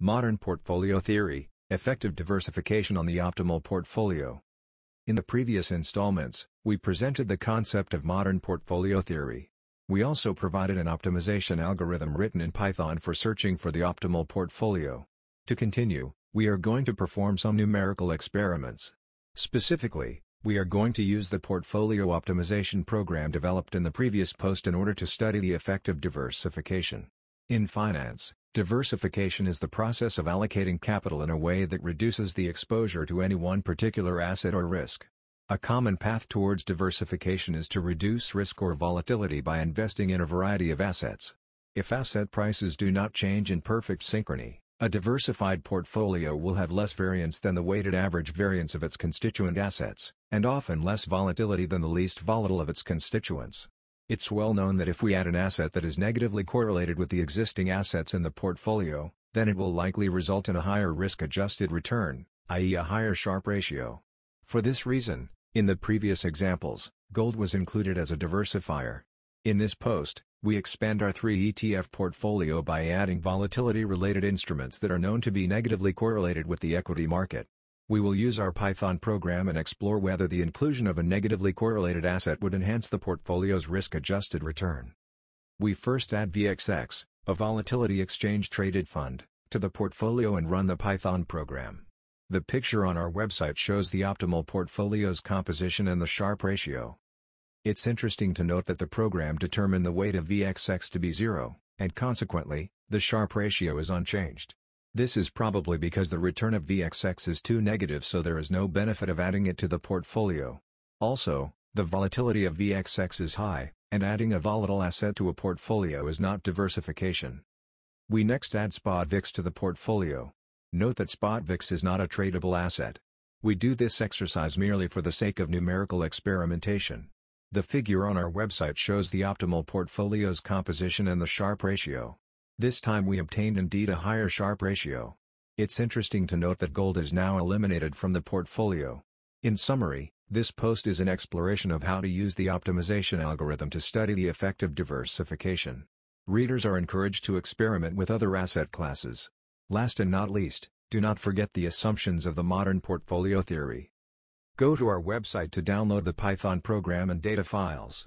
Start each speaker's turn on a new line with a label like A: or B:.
A: Modern Portfolio Theory, Effective Diversification on the Optimal Portfolio. In the previous installments, we presented the concept of modern portfolio theory. We also provided an optimization algorithm written in Python for searching for the optimal portfolio. To continue, we are going to perform some numerical experiments. Specifically, we are going to use the portfolio optimization program developed in the previous post in order to study the effect of diversification. In finance, Diversification is the process of allocating capital in a way that reduces the exposure to any one particular asset or risk. A common path towards diversification is to reduce risk or volatility by investing in a variety of assets. If asset prices do not change in perfect synchrony, a diversified portfolio will have less variance than the weighted average variance of its constituent assets, and often less volatility than the least volatile of its constituents. It's well known that if we add an asset that is negatively correlated with the existing assets in the portfolio, then it will likely result in a higher risk-adjusted return, i.e. a higher Sharpe ratio. For this reason, in the previous examples, gold was included as a diversifier. In this post, we expand our 3 ETF portfolio by adding volatility-related instruments that are known to be negatively correlated with the equity market. We will use our Python program and explore whether the inclusion of a negatively correlated asset would enhance the portfolio's risk-adjusted return. We first add VXX, a volatility exchange traded fund, to the portfolio and run the Python program. The picture on our website shows the optimal portfolio's composition and the Sharpe ratio. It's interesting to note that the program determined the weight of VXX to be zero, and consequently, the Sharpe ratio is unchanged. This is probably because the return of VXX is too negative so there is no benefit of adding it to the portfolio. Also, the volatility of VXX is high, and adding a volatile asset to a portfolio is not diversification. We next add SpotVix to the portfolio. Note that SpotVix is not a tradable asset. We do this exercise merely for the sake of numerical experimentation. The figure on our website shows the optimal portfolio's composition and the Sharpe ratio. This time we obtained indeed a higher sharp ratio. It's interesting to note that gold is now eliminated from the portfolio. In summary, this post is an exploration of how to use the optimization algorithm to study the effect of diversification. Readers are encouraged to experiment with other asset classes. Last and not least, do not forget the assumptions of the modern portfolio theory. Go to our website to download the Python program and data files.